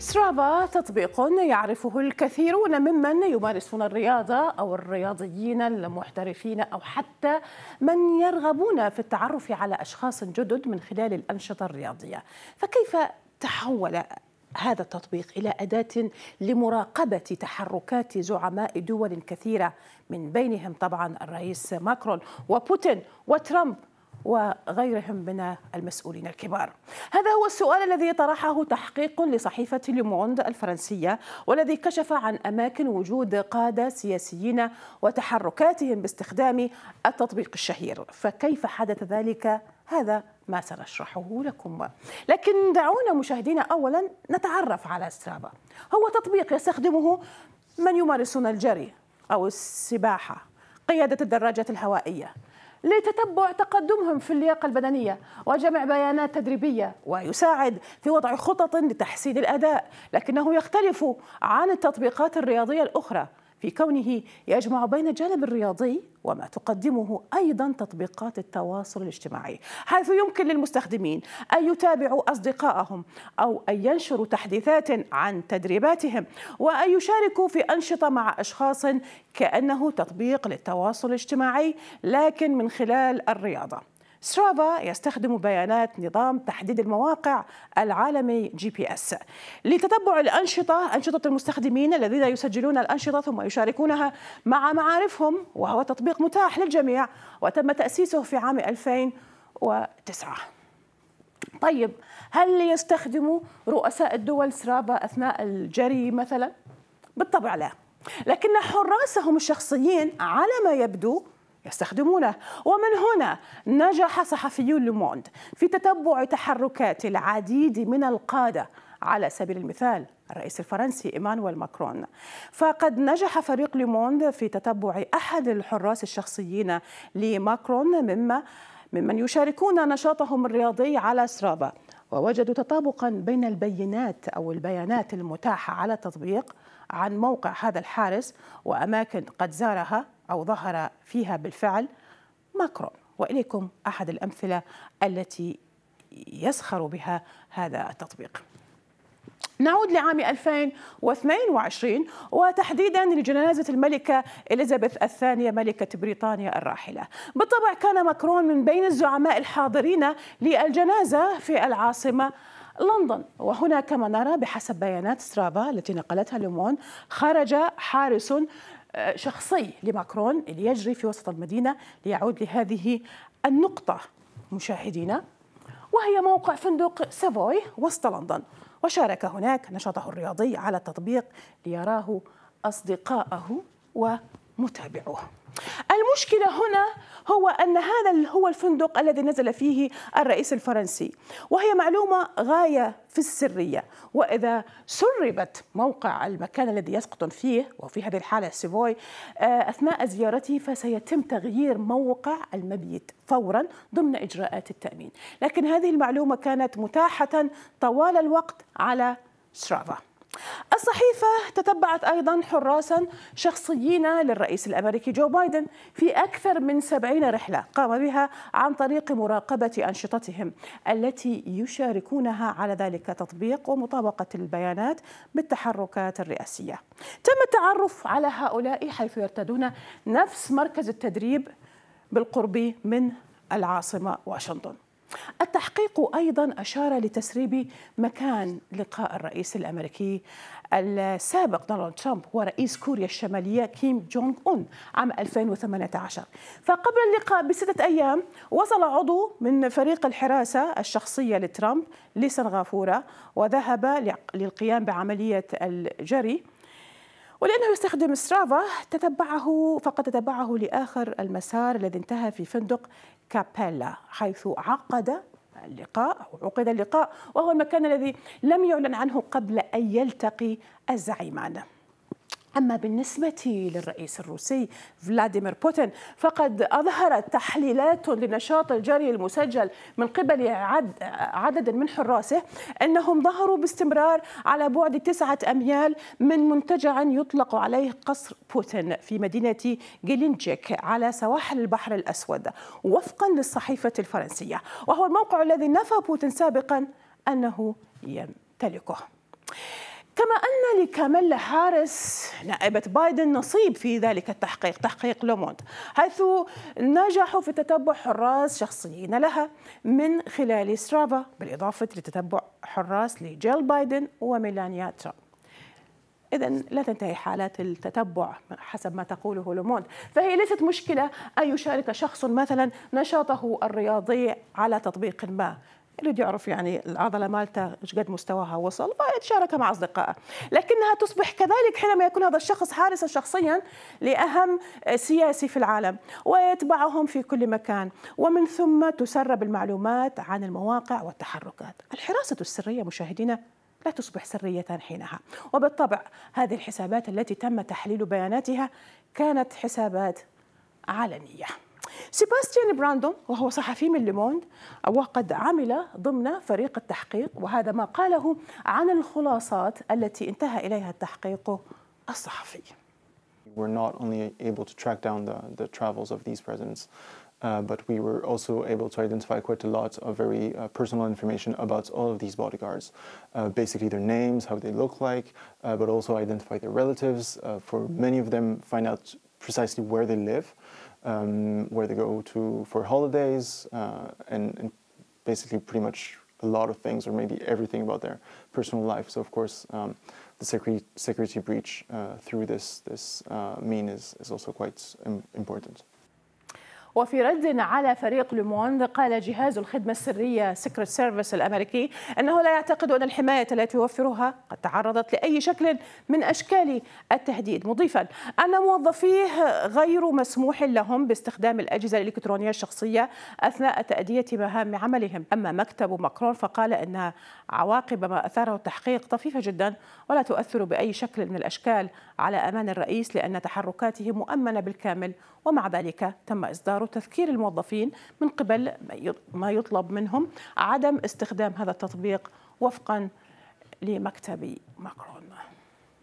سترافا تطبيق يعرفه الكثيرون ممن يمارسون الرياضة أو الرياضيين المحترفين أو حتى من يرغبون في التعرف على أشخاص جدد من خلال الأنشطة الرياضية فكيف تحول هذا التطبيق إلى أداة لمراقبة تحركات زعماء دول كثيرة من بينهم طبعا الرئيس ماكرون وبوتين وترامب وغيرهم من المسؤولين الكبار هذا هو السؤال الذي طرحه تحقيق لصحيفة لوموند الفرنسية والذي كشف عن أماكن وجود قادة سياسيين وتحركاتهم باستخدام التطبيق الشهير فكيف حدث ذلك هذا ما سنشرحه لكم لكن دعونا مشاهدينا أولا نتعرف على سترابا هو تطبيق يستخدمه من يمارسون الجري أو السباحة قيادة الدراجة الهوائية لتتبع تقدمهم في اللياقة البدنية وجمع بيانات تدريبية ويساعد في وضع خطط لتحسين الأداء لكنه يختلف عن التطبيقات الرياضية الأخرى في كونه يجمع بين الجانب الرياضي وما تقدمه ايضا تطبيقات التواصل الاجتماعي، حيث يمكن للمستخدمين ان يتابعوا اصدقائهم او ان ينشروا تحديثات عن تدريباتهم وان يشاركوا في انشطه مع اشخاص كانه تطبيق للتواصل الاجتماعي لكن من خلال الرياضه. سترافا يستخدم بيانات نظام تحديد المواقع العالمي جي بي اس لتتبع الأنشطة أنشطة المستخدمين الذين يسجلون الأنشطة ثم يشاركونها مع معارفهم وهو تطبيق متاح للجميع وتم تأسيسه في عام 2009 طيب هل يستخدم رؤساء الدول سرابا أثناء الجري مثلا؟ بالطبع لا لكن حراسهم الشخصيين على ما يبدو يستخدمونه ومن هنا نجح صحفيون لوموند في تتبع تحركات العديد من القادة على سبيل المثال الرئيس الفرنسي إيمانويل ماكرون فقد نجح فريق لوموند في تتبع أحد الحراس الشخصيين لماكرون مما ممن يشاركون نشاطهم الرياضي على سرابا ووجدوا تطابقا بين البينات أو البيانات المتاحة على التطبيق عن موقع هذا الحارس وأماكن قد زارها أو ظهر فيها بالفعل ماكرون وإليكم أحد الأمثلة التي يسخر بها هذا التطبيق نعود لعام 2022 وتحديدا لجنازة الملكة إليزابيث الثانية ملكة بريطانيا الراحلة بالطبع كان ماكرون من بين الزعماء الحاضرين للجنازة في العاصمة لندن وهنا كما نرى بحسب بيانات سترافا التي نقلتها لومون خرج حارس شخصي لماكرون اللي يجري في وسط المدينة ليعود لهذه النقطة مشاهدينا وهي موقع فندق سافوي وسط لندن وشارك هناك نشاطه الرياضي على التطبيق ليراه أصدقائه و متابعوه المشكلة هنا هو أن هذا هو الفندق الذي نزل فيه الرئيس الفرنسي وهي معلومة غاية في السرية وإذا سربت موقع المكان الذي يسقط فيه وفي هذه الحالة سيفوي آه، أثناء زيارته فسيتم تغيير موقع المبيت فورا ضمن إجراءات التأمين لكن هذه المعلومة كانت متاحة طوال الوقت على سرافا الصحيفة تتبعت أيضا حراسا شخصيين للرئيس الأمريكي جو بايدن في أكثر من سبعين رحلة قام بها عن طريق مراقبة أنشطتهم التي يشاركونها على ذلك تطبيق ومطابقة البيانات بالتحركات الرئاسية تم التعرف على هؤلاء حيث يرتدون نفس مركز التدريب بالقرب من العاصمة واشنطن التحقيق ايضا اشار لتسريب مكان لقاء الرئيس الامريكي السابق دونالد ترامب ورئيس كوريا الشماليه كيم جونغ اون عام 2018 فقبل اللقاء بسته ايام وصل عضو من فريق الحراسه الشخصيه لترامب لسنغافوره وذهب للقيام بعمليه الجري ولأنه يستخدم سترافا تتبعه فقد تتبعه لآخر المسار الذي انتهى في فندق كابيلا حيث عقد اللقاء أو عقد اللقاء وهو المكان الذي لم يعلن عنه قبل أن يلتقي الزعيمان أما بالنسبة للرئيس الروسي فلاديمير بوتين فقد أظهرت تحليلات للنشاط الجاري المسجل من قبل عدد من حراسه أنهم ظهروا باستمرار على بعد تسعة أميال من منتجع يطلق عليه قصر بوتين في مدينة جيلينجيك على سواحل البحر الأسود وفقا للصحيفة الفرنسية وهو الموقع الذي نفى بوتين سابقا أنه يمتلكه كما أن لكاميلا هاريس نائبة بايدن نصيب في ذلك التحقيق تحقيق لوموند حيث نجحوا في تتبع حراس شخصيين لها من خلال سترافا بالإضافة لتتبع حراس لجيل بايدن وميلانيا ترامب إذا لا تنتهي حالات التتبع حسب ما تقوله لوموند فهي ليست مشكلة أن يشارك شخص مثلا نشاطه الرياضي على تطبيق ما يريد يعرف يعني العضله مالته ايش قد مستواها وصل ويتشاركها مع اصدقائه لكنها تصبح كذلك حينما يكون هذا الشخص حارسا شخصيا لاهم سياسي في العالم ويتبعهم في كل مكان ومن ثم تسرب المعلومات عن المواقع والتحركات الحراسه السريه مشاهدينا لا تصبح سرية حينها وبالطبع هذه الحسابات التي تم تحليل بياناتها كانت حسابات علنيه سيباستيان براندون وهو صحفي من ليموند وقد عمل ضمن فريق التحقيق وهذا ما قاله عن الخلاصات التي انتهى إليها التحقيق الصحفي We're not only able to track down the, the travels of these presidents, Uh, but we were also able to identify quite a lot of very uh, personal information about all of these bodyguards. Uh, basically, their names, how they look like, uh, but also identify their relatives. Uh, for many of them, find out precisely where they live. um, where they go to for holidays, uh, and, and, basically pretty much a lot of things, or maybe everything about their personal life. So of course, um, the security, security breach uh, through this this uh, mean is is also quite important. وفي رد على فريق لوموند قال جهاز الخدمة السرية سكرت سيرفيس الأمريكي أنه لا يعتقد أن الحماية التي يوفرها قد تعرضت لأي شكل من أشكال التهديد مضيفا أن موظفيه غير مسموح لهم باستخدام الأجهزة الإلكترونية الشخصية أثناء تأدية مهام عملهم أما مكتب ماكرون فقال أن عواقب ما أثاره التحقيق طفيفة جدا ولا تؤثر بأي شكل من الأشكال على أمان الرئيس لأن تحركاته مؤمنة بالكامل ومع ذلك تم إصدار التيار وتذكير الموظفين من قبل ما يطلب منهم عدم استخدام هذا التطبيق وفقا لمكتب ماكرون